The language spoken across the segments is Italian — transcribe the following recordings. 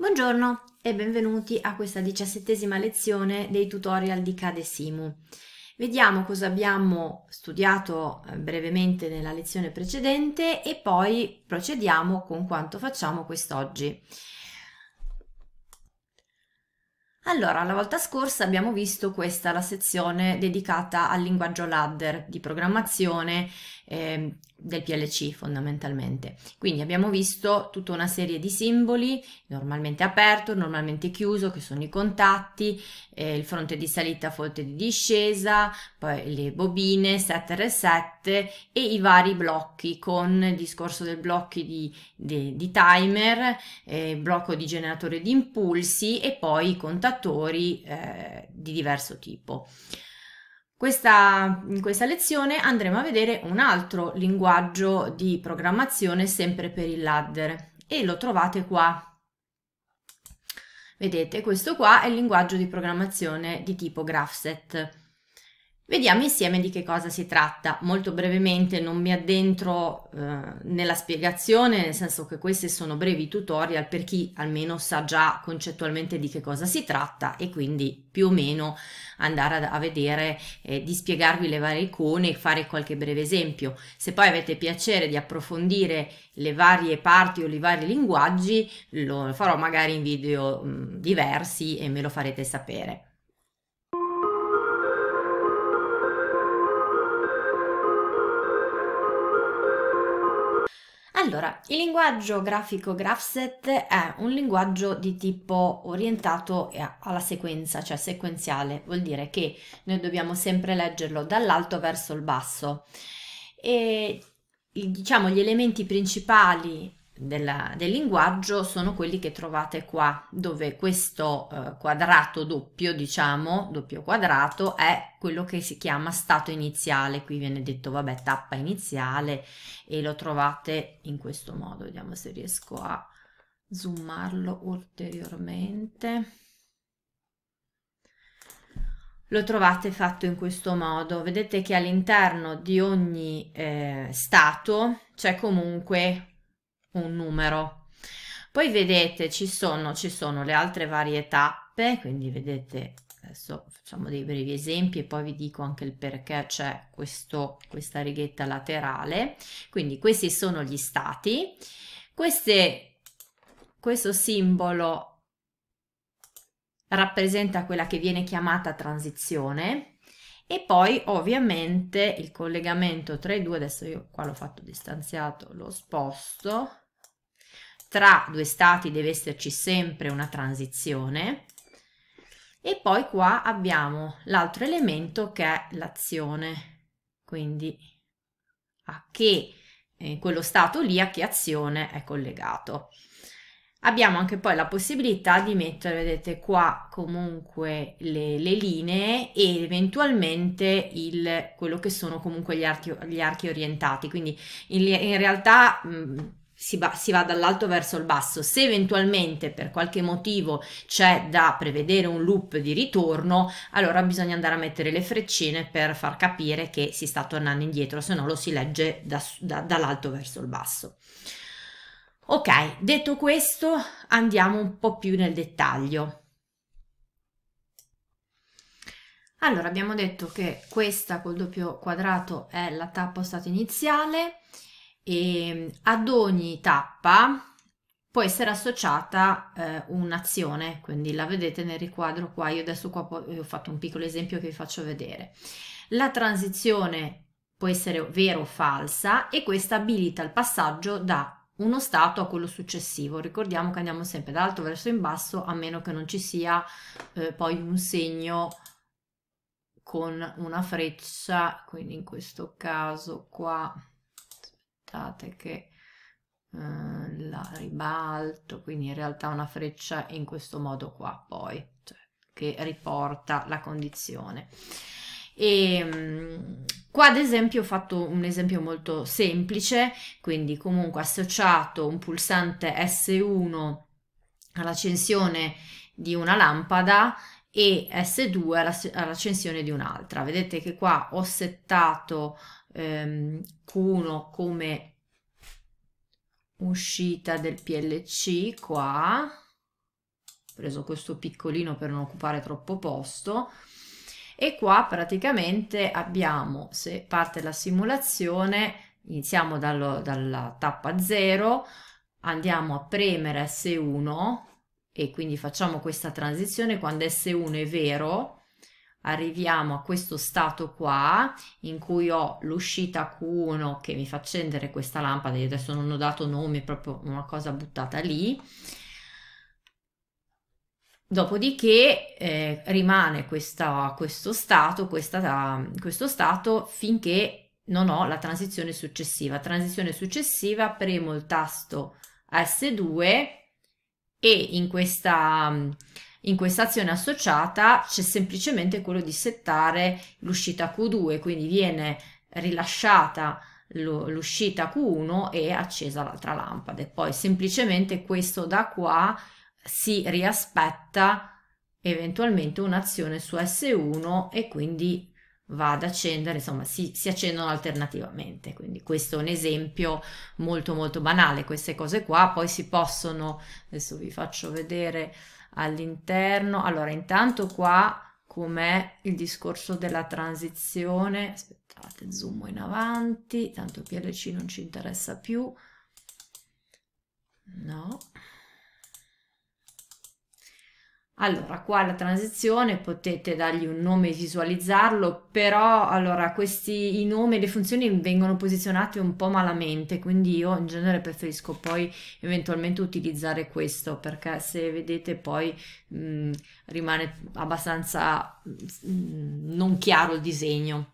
Buongiorno e benvenuti a questa diciassettesima lezione dei tutorial di Cadesimu. Vediamo cosa abbiamo studiato eh, brevemente nella lezione precedente e poi procediamo con quanto facciamo quest'oggi. Allora, la volta scorsa abbiamo visto questa la sezione dedicata al linguaggio ladder di programmazione eh, del PLC fondamentalmente. Quindi abbiamo visto tutta una serie di simboli, normalmente aperto, normalmente chiuso, che sono i contatti, eh, il fronte di salita, fronte di discesa, poi le bobine, set reset e i vari blocchi con il discorso del blocco di, di, di timer, eh, blocco di generatore di impulsi e poi i contatori eh, di diverso tipo. Questa, in questa lezione andremo a vedere un altro linguaggio di programmazione sempre per il ladder e lo trovate qua. Vedete, questo qua è il linguaggio di programmazione di tipo GraphSet. Vediamo insieme di che cosa si tratta. Molto brevemente non mi addentro eh, nella spiegazione, nel senso che questi sono brevi tutorial per chi almeno sa già concettualmente di che cosa si tratta e quindi più o meno andare a, vedere, eh, di spiegarvi le varie icone e fare qualche breve esempio. Se poi avete piacere di approfondire le varie parti o i vari linguaggi, lo farò magari in video mh, mm, diversi e me lo farete sapere. Allora, il linguaggio grafico GraphSet è un linguaggio di tipo orientato alla sequenza, cioè sequenziale, vuol dire che noi dobbiamo sempre leggerlo dall'alto verso il basso. E diciamo gli elementi principali della, del linguaggio sono quelli che trovate qua, dove questo eh, quadrato doppio, diciamo, doppio quadrato, è quello che si chiama stato iniziale, qui viene detto, vabbè, tappa iniziale, e lo trovate in questo modo, vediamo se riesco a zoomarlo ulteriormente. Lo trovate fatto in questo modo, vedete che all'interno di ogni eh, stato c'è comunque un numero. Poi vedete ci sono, ci sono le altre varie tappe, quindi vedete adesso facciamo dei brevi esempi e poi vi dico anche il perché c'è questa righetta laterale. Quindi questi sono gli stati. Queste, questo simbolo rappresenta quella che viene chiamata transizione e poi ovviamente il collegamento tra i due, adesso io qua l'ho fatto distanziato, lo sposto tra due stati deve esserci sempre una transizione e poi qua abbiamo l'altro elemento che è l'azione, quindi a che in eh, quello stato lì a che azione è collegato. Abbiamo anche poi la possibilità di mettere, vedete qua, comunque le, le linee e eventualmente il, quello che sono comunque gli archi, gli archi orientati. Quindi in, in realtà mh, si va, si va dall'alto verso il basso. Se eventualmente per qualche motivo c'è da prevedere un loop di ritorno, allora bisogna andare a mettere le freccine per far capire che si sta tornando indietro, se no lo si legge da, da, dall'alto verso il basso. Ok, detto questo andiamo un po' più nel dettaglio. Allora abbiamo detto che questa col doppio quadrato è la tappa stato iniziale e ehm, ad ogni tappa può essere associata eh, un'azione, quindi la vedete nel riquadro qua, io adesso qua ho fatto un piccolo esempio che vi faccio vedere. La transizione può essere vera o falsa e questa abilita il passaggio da uno stato a quello successivo. Ricordiamo che andiamo sempre dall'alto verso in basso a meno che non ci sia eh, poi un segno con una freccia, quindi in questo caso qua aspettate che eh, la ribalto quindi in realtà una freccia in questo modo qua poi cioè, che riporta la condizione e ehm, qua ad esempio ho fatto un esempio molto semplice quindi comunque associato un pulsante S1 all'accensione di una lampada e S2 all'accensione di un'altra vedete che qua ho settato ehm, Q1 come uscita del PLC qua, ho preso questo piccolino per non occupare troppo posto, e qua praticamente abbiamo, se parte la simulazione, iniziamo dallo, dalla tappa 0, andiamo a premere S1 e quindi facciamo questa transizione quando S1 è vero, arriviamo a questo stato qua in cui ho l'uscita Q1 che mi fa accendere questa lampada, io adesso non ho dato nome, proprio una cosa buttata lì. Dopodiché eh, rimane questa, questo, stato, questa, questo stato finché non ho la transizione successiva. Transizione successiva premo il tasto S2 e in questa in questa azione associata c'è semplicemente quello di settare l'uscita Q2, quindi viene rilasciata l'uscita Q1 e accesa l'altra lampada. E poi semplicemente questo da qua si riaspetta eventualmente un'azione su S1 e quindi va ad accendere, insomma si, si, accendono alternativamente. Quindi questo è un esempio molto molto banale, queste cose qua poi si possono, adesso vi faccio vedere all'interno. Allora, intanto qua com'è il discorso della transizione. Aspettate, zoom in avanti, tanto PLC non ci interessa più. No. Allora, qua la transizione potete dargli un nome e visualizzarlo, però allora, questi, i nomi e le funzioni vengono posizionati un po' malamente, quindi io in genere preferisco poi eventualmente utilizzare questo, perché se vedete poi mh, mm, rimane abbastanza mh, mm, non chiaro il disegno.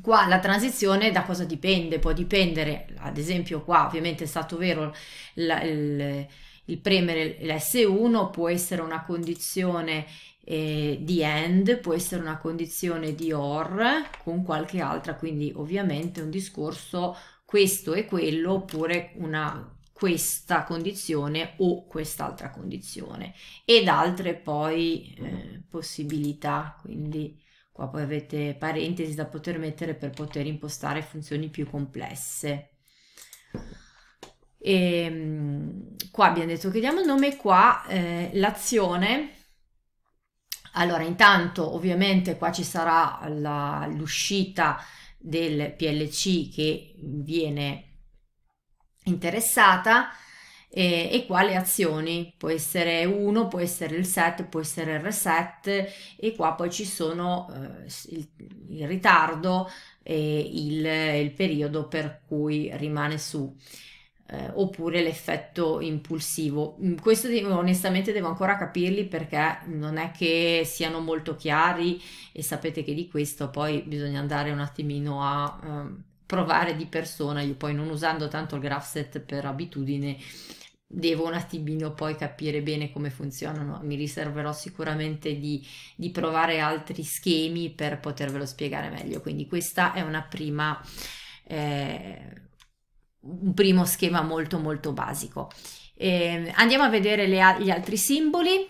Qua la transizione da cosa dipende? Può dipendere, ad esempio qua ovviamente è stato vero il il premere l'S1 può essere una condizione eh, di AND, può essere una condizione di OR con qualche altra, quindi ovviamente un discorso questo e quello oppure una questa condizione o quest'altra condizione ed altre poi eh, possibilità, quindi qua poi avete parentesi da poter mettere per poter impostare funzioni più complesse. E, ehm, qua abbiamo detto che diamo il nome, qua eh, l'azione. Allora, intanto ovviamente qua ci sarà la, l'uscita del PLC che viene interessata e, eh, e qua le azioni, può essere 1, può essere il set, può essere il reset e qua poi ci sono eh, il, il, ritardo e il, il periodo per cui rimane su eh, oppure l'effetto impulsivo. Mm, questo onestamente devo ancora capirli perché non è che siano molto chiari e sapete che di questo poi bisogna andare un attimino a eh, provare di persona. Io poi non usando tanto il graph set per abitudine devo un attimino poi capire bene come funzionano. Mi riserverò sicuramente di, di provare altri schemi per potervelo spiegare meglio. Quindi questa è una prima... Eh, un primo schema molto molto basico. Eh, andiamo a vedere le, gli altri simboli.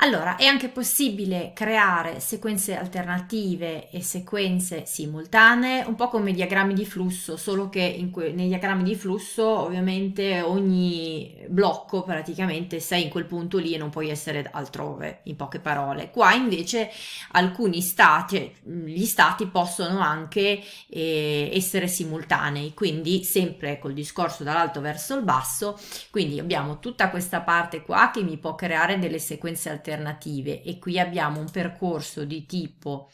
Allora, è anche possibile creare sequenze alternative e sequenze simultanee, un po' come diagrammi di flusso, solo che nei diagrammi di flusso ovviamente ogni blocco praticamente sei in quel punto lì e non puoi essere altrove, in poche parole. Qua invece alcuni stati, gli stati possono anche eh, essere simultanei, quindi sempre col discorso dall'alto verso il basso, quindi abbiamo tutta questa parte qua che mi può creare delle sequenze alternative alternative e qui abbiamo un percorso di tipo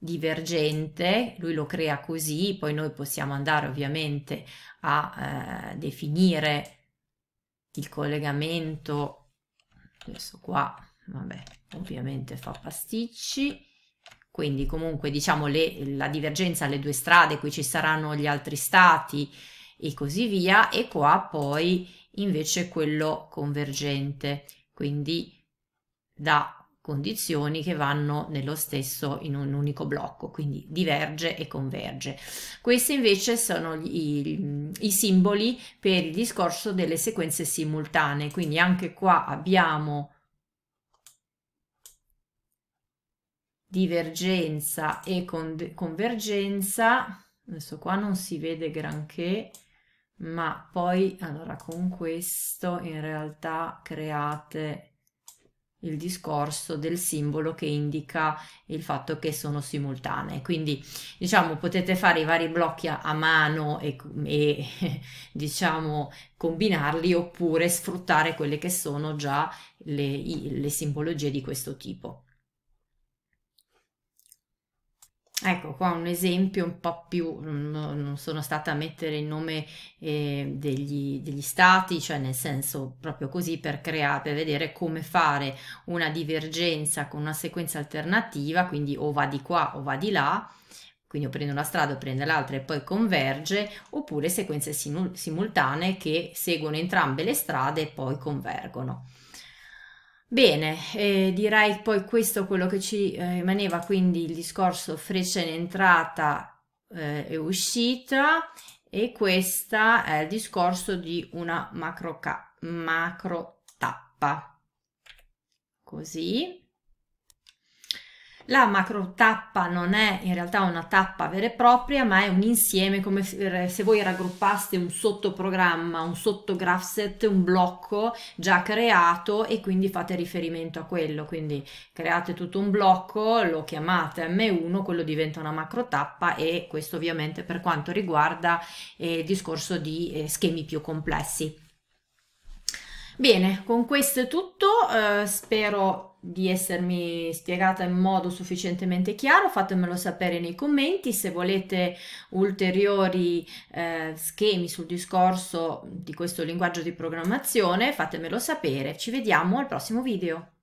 divergente, lui lo crea così, poi noi possiamo andare ovviamente a eh, definire il collegamento, questo qua, vabbè, ovviamente fa pasticci, quindi comunque diciamo le, la divergenza alle due strade, qui ci saranno gli altri stati e così via, e qua poi invece quello convergente, quindi da condizioni che vanno nello stesso in un unico blocco, quindi diverge e converge. Questi invece sono i, i simboli per il discorso delle sequenze simultanee, quindi anche qua abbiamo divergenza e con convergenza, adesso qua non si vede granché, ma poi allora con questo in realtà create il discorso del simbolo che indica il fatto che sono simultanee. Quindi, diciamo, potete fare i vari blocchi a, a mano e, e, diciamo, combinarli oppure sfruttare quelle che sono già le, le simbologie di questo tipo. Ecco qua un esempio un po' più, non sono stata a mettere il nome eh, degli, degli, stati, cioè nel senso proprio così per creare, per vedere come fare una divergenza con una sequenza alternativa, quindi o va di qua o va di là, quindi o prende una strada o prendo l'altra e poi converge, oppure sequenze simul simultanee che seguono entrambe le strade e poi convergono. Bene, eh, direi poi questo quello che ci eh, rimaneva, quindi il discorso freccia in entrata eh, e uscita e questo è il discorso di una macro, macro tappa. Così. La macro tappa non è in realtà una tappa vera e propria, ma è un insieme come se eh, voi raggruppaste un sottoprogramma, un sottograph un blocco già creato e quindi fate riferimento a quello. Quindi create tutto un blocco, lo chiamate M1, quello diventa una macro tappa e questo ovviamente per quanto riguarda eh, il discorso di eh, schemi più complessi. Bene, con questo è tutto, eh, spero di essermi spiegata in modo sufficientemente chiaro, fatemelo sapere nei commenti, se volete ulteriori eh, schemi sul discorso di questo linguaggio di programmazione fatemelo sapere, ci vediamo al prossimo video.